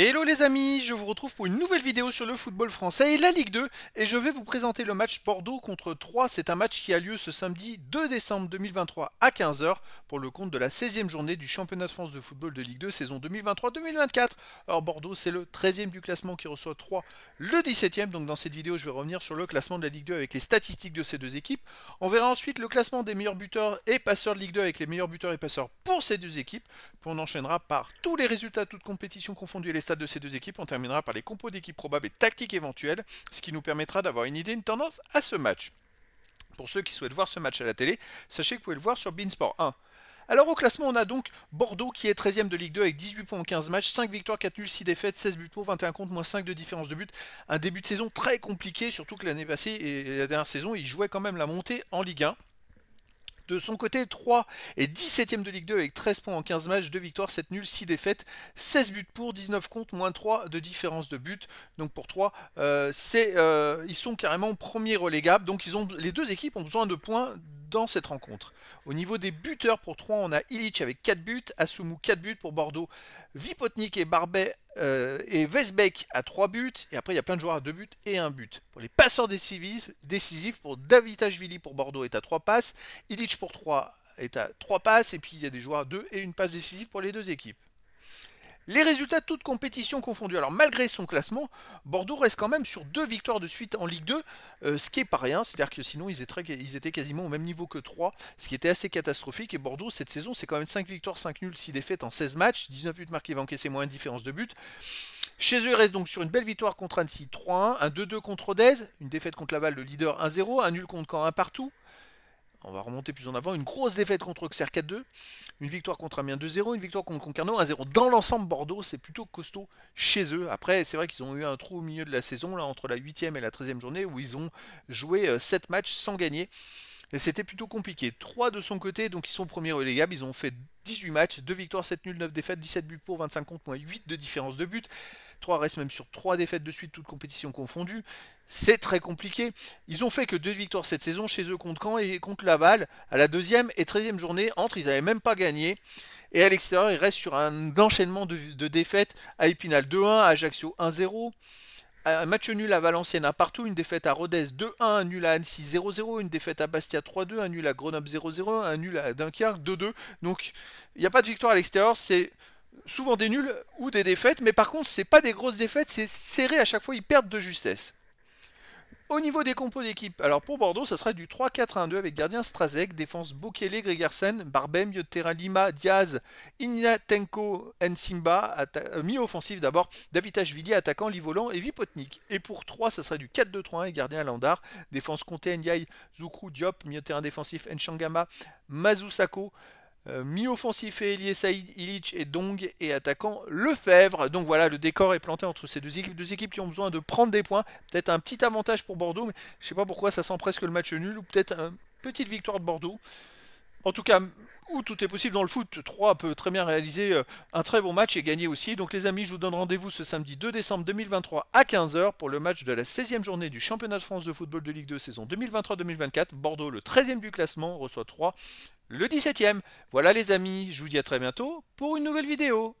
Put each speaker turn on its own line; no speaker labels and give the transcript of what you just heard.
hello les amis, je vous retrouve pour une nouvelle vidéo sur le football français et la Ligue 2 et je vais vous présenter le match Bordeaux contre 3. C'est un match qui a lieu ce samedi 2 décembre 2023 à 15h pour le compte de la 16e journée du championnat de France de football de Ligue 2 saison 2023-2024. Or Bordeaux c'est le 13e du classement qui reçoit 3 le 17e. Donc dans cette vidéo je vais revenir sur le classement de la Ligue 2 avec les statistiques de ces deux équipes. On verra ensuite le classement des meilleurs buteurs et passeurs de Ligue 2 avec les meilleurs buteurs et passeurs pour ces deux équipes. Puis on enchaînera par tous les résultats, de toutes compétitions confondues et les de ces deux équipes, on terminera par les compos d'équipes probables et tactiques éventuelles, ce qui nous permettra d'avoir une idée, une tendance à ce match. Pour ceux qui souhaitent voir ce match à la télé, sachez que vous pouvez le voir sur Beansport 1. Alors au classement, on a donc Bordeaux qui est 13ème de Ligue 2 avec 18 points en 15 matchs, 5 victoires, 4 nuls, 6 défaites, 16 buts pour, 21 contre, moins 5 de différence de but. Un début de saison très compliqué, surtout que l'année passée et la dernière saison, ils jouaient quand même la montée en Ligue 1. De son côté, 3 et 17ème de Ligue 2 avec 13 points en 15 matchs, 2 victoires, 7 nuls, 6 défaites, 16 buts pour, 19 comptes, moins 3 de différence de but. Donc pour 3, euh, euh, ils sont carrément premier relégable. Donc ils ont, les deux équipes ont besoin de points dans cette rencontre. Au niveau des buteurs pour 3, on a Illich avec 4 buts, Asumu 4 buts pour Bordeaux, Vipotnik et Barbet euh, et Vesbeck à 3 buts. Et après, il y a plein de joueurs à 2 buts et 1 but. Pour les passeurs décisifs, décisifs pour David pour Bordeaux est à 3 passes. Illich pour 3 est à 3 passes. Et puis, il y a des joueurs à 2 et une passe décisive pour les deux équipes. Les résultats, de toutes compétitions confondues. Alors malgré son classement, Bordeaux reste quand même sur deux victoires de suite en Ligue 2, euh, ce qui est pas rien. C'est-à-dire que sinon ils étaient, quasiment au même niveau que 3, ce qui était assez catastrophique. Et Bordeaux, cette saison, c'est quand même 5 victoires, 5 nuls, 6 défaites en 16 matchs, 19 buts marqués, encaisser moins de différence de but. Chez eux, il reste donc sur une belle victoire contre Annecy 3-1, un 2-2 contre Odez, une défaite contre Laval, le leader 1-0, un nul contre Caen 1 partout, on va remonter plus en avant, une grosse défaite contre Auxerre 4-2, une victoire contre Amiens 2-0, une victoire contre Concarneau 1-0. Dans l'ensemble, Bordeaux, c'est plutôt costaud chez eux. Après, c'est vrai qu'ils ont eu un trou au milieu de la saison, là, entre la 8e et la 13e journée, où ils ont joué 7 euh, matchs sans gagner. Et c'était plutôt compliqué. 3 de son côté, donc ils sont premiers relégables. Ils ont fait 18 matchs, 2 victoires, 7 nuls, 9 défaites, 17 buts pour, 25 contre, moins 8 de différence de but. 3 restent même sur 3 défaites de suite, toutes compétitions confondues. C'est très compliqué. Ils ont fait que 2 victoires cette saison chez eux contre Caen et contre Laval. À la deuxième et 13e journée, entre, ils n'avaient même pas gagné. Et à l'extérieur, ils restent sur un enchaînement de, de défaites à Épinal 2-1, à Ajaccio 1-0 un match nul à Valenciennes, un partout, une défaite à Rodez 2-1, un nul à Annecy 0-0, une défaite à Bastia 3-2, un nul à Grenoble 0-0, un nul à Dunkerque 2-2. Donc il n'y a pas de victoire à l'extérieur, c'est souvent des nuls ou des défaites, mais par contre c'est pas des grosses défaites, c'est serré à chaque fois, ils perdent de justesse. Au niveau des compos d'équipe, alors pour Bordeaux, ça serait du 3-4-1-2 avec gardien Strazek, défense Bokele, Gregersen, Barbem, milieu terrain Lima, Diaz, Ignatenko, Nsimba, euh, mi-offensif d'abord, Davitage attaquant Livolan et Vipotnik. Et pour 3, ça serait du 4-2-3-1 avec gardien Landard, défense Comté, Ndiaye, Zoukrou, Diop, milieu de terrain défensif Nchangama, Mazusako, euh, mi-offensif et ailier Saïd Illich et Dong et attaquant Lefebvre. Donc voilà, le décor est planté entre ces deux équipes, deux équipes qui ont besoin de prendre des points. Peut-être un petit avantage pour Bordeaux, mais je ne sais pas pourquoi ça sent presque le match nul ou peut-être une petite victoire de Bordeaux. En tout cas, où tout est possible dans le foot. 3 peut très bien réaliser euh, un très bon match et gagner aussi. Donc les amis, je vous donne rendez-vous ce samedi 2 décembre 2023 à 15h pour le match de la 16e journée du Championnat de France de football de Ligue 2 saison 2023-2024. Bordeaux, le 13e du classement, reçoit 3 le 17 e Voilà les amis, je vous dis à très bientôt pour une nouvelle vidéo.